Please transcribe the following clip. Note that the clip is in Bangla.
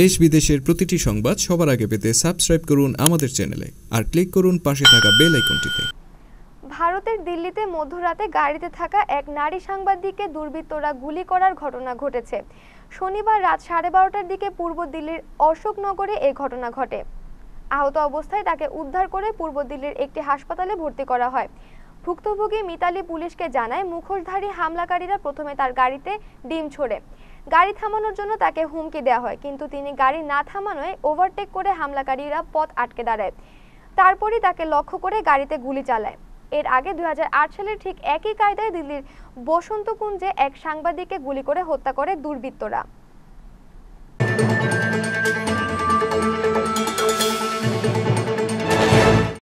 দেশ বিদেশের প্রতিটি সংবাদ সবার আগে পেতে সাবস্ক্রাইব করুন আমাদের চ্যানেলে আর ক্লিক করুন পাশে থাকা বেল আইকনটিতে ভারতের দিল্লিতে মধ্যরাতে গাড়িতে থাকা এক নারী সাংবাদিককে দুর্বৃত্তরা গুলি করার ঘটনা ঘটেছে শনিবার রাত সাড়ে বারোটার দিকে পূর্ব দিল্লির অশোকনগরে এই ঘটনা ঘটে আহত অবস্থায় তাকে উদ্ধার করে পূর্ব দিল্লির একটি হাসপাতালে ভর্তি করা হয় ভুক্তভোগী মিতালি পুলিশকে জানায় মুখোশধারী হামলাকারীরা প্রথমে তার গাড়িতে ডিম ছোড়ে গাড়ি থামানোর জন্য তাকে হুমকি দেওয়া হয় কিন্তু তিনি গাড়ি না থামানোয় ওভারটেক করে হামলাকারীরা পথ আটকে দাঁড়ায় তারপরই তাকে লক্ষ্য করে গাড়িতে গুলি চালায় এর আগে দুই সালের ঠিক একই কায়দায় দিল্লির বসন্তকুঞ্জে এক সাংবাদিককে গুলি করে হত্যা করে দুর্বৃত্তরা